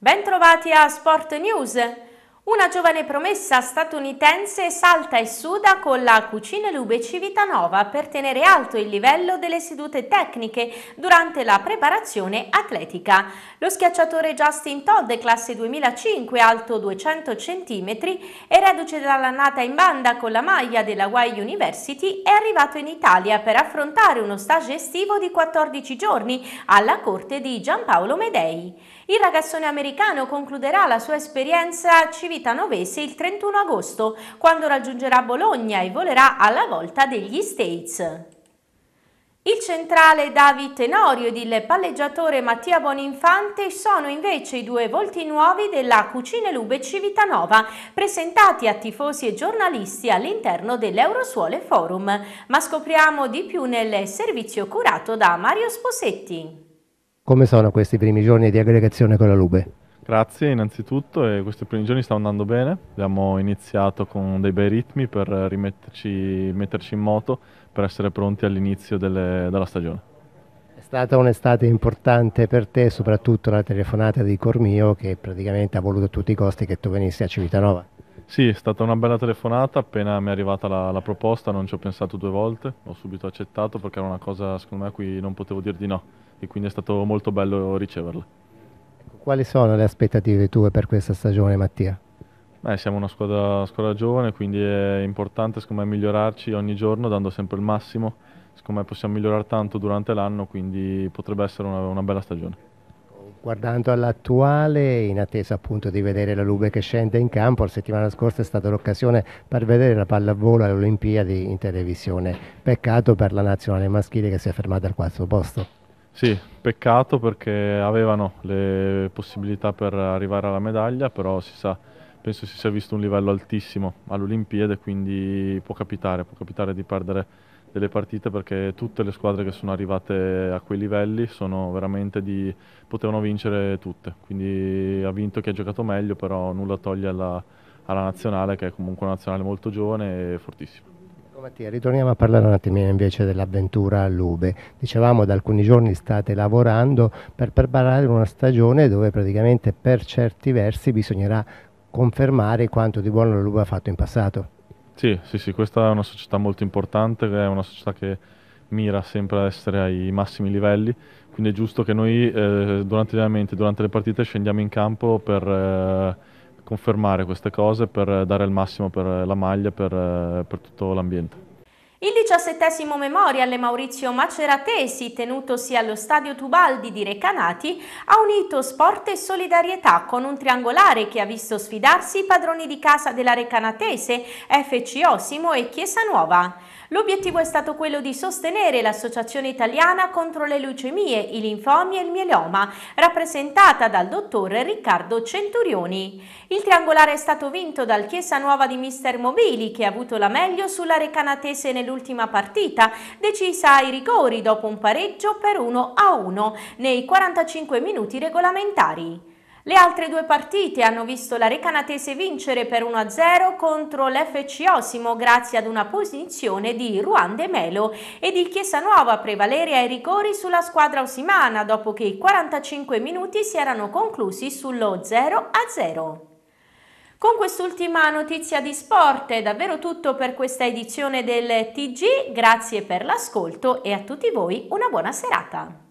Bentrovati a Sport News! Una giovane promessa statunitense salta e suda con la Cucina Lube Civitanova per tenere alto il livello delle sedute tecniche durante la preparazione atletica. Lo schiacciatore Justin Todd, classe 2005, alto 200 cm e reduce dall'annata in banda con la maglia della Y University, è arrivato in Italia per affrontare uno stage estivo di 14 giorni alla corte di Giampaolo Medei. Il ragazzone americano concluderà la sua esperienza civile vita novese il 31 agosto, quando raggiungerà Bologna e volerà alla volta degli States. Il centrale David Tenorio ed il palleggiatore Mattia Boninfante sono invece i due volti nuovi della Cucine Lube Civitanova, presentati a tifosi e giornalisti all'interno dell'Eurosuole Forum. Ma scopriamo di più nel servizio curato da Mario Sposetti. Come sono questi primi giorni di aggregazione con la Lube? Grazie innanzitutto e questi primi giorni stanno andando bene, abbiamo iniziato con dei bei ritmi per rimetterci metterci in moto per essere pronti all'inizio delle, della stagione. È stata un'estate importante per te, soprattutto la telefonata di Cormio che praticamente ha voluto a tutti i costi che tu venissi a Civitanova. Sì, è stata una bella telefonata, appena mi è arrivata la, la proposta non ci ho pensato due volte, l'ho subito accettato perché era una cosa secondo me a cui non potevo dir di no e quindi è stato molto bello riceverla. Quali sono le aspettative tue per questa stagione, Mattia? Beh, siamo una squadra, squadra, giovane, quindi è importante secondo me migliorarci ogni giorno dando sempre il massimo. Secondo me possiamo migliorare tanto durante l'anno, quindi potrebbe essere una, una bella stagione. Guardando all'attuale, in attesa appunto di vedere la Lube che scende in campo, la settimana scorsa è stata l'occasione per vedere la pallavolo alle Olimpiadi in televisione. Peccato per la nazionale maschile che si è fermata al quarto posto. Sì, peccato perché avevano le possibilità per arrivare alla medaglia, però si sa, penso si sia visto un livello altissimo all'Olimpiade, quindi può capitare, può capitare di perdere delle partite perché tutte le squadre che sono arrivate a quei livelli sono veramente di potevano vincere tutte, quindi ha vinto chi ha giocato meglio, però nulla toglie alla, alla nazionale che è comunque una nazionale molto giovane e fortissima. Ecco, Mattia, ritorniamo a parlare un attimino invece dell'avventura all'Ube. Dicevamo da alcuni giorni state lavorando per preparare una stagione dove praticamente per certi versi bisognerà confermare quanto di buono l'Ube ha fatto in passato. Sì, sì, sì, questa è una società molto importante, è una società che mira sempre ad essere ai massimi livelli, quindi è giusto che noi eh, durante gli allenamenti, durante le partite scendiamo in campo per... Eh, confermare queste cose per dare il massimo per la maglia, per, eh, per tutto l'ambiente. Il diciassettesimo Memorial Maurizio Maceratesi, tenutosi allo stadio Tubaldi di Recanati, ha unito sport e solidarietà con un triangolare che ha visto sfidarsi i padroni di casa della Recanatese, FC Osimo e Chiesa Nuova. L'obiettivo è stato quello di sostenere l'Associazione Italiana contro le leucemie, i linfomi e il mieloma, rappresentata dal dottor Riccardo Centurioni. Il triangolare è stato vinto dal Chiesa Nuova di Mister Mobili, che ha avuto la meglio sulla Recanatese nel nell'ultima partita, decisa ai rigori dopo un pareggio per 1 a 1 nei 45 minuti regolamentari. Le altre due partite hanno visto la Recanatese vincere per 1-0 contro l'FC Osimo grazie ad una posizione di Juan De Melo ed il Chiesa Chiesanuova prevalere ai rigori sulla squadra osimana dopo che i 45 minuti si erano conclusi sullo 0-0. Con quest'ultima notizia di sport è davvero tutto per questa edizione del TG, grazie per l'ascolto e a tutti voi una buona serata.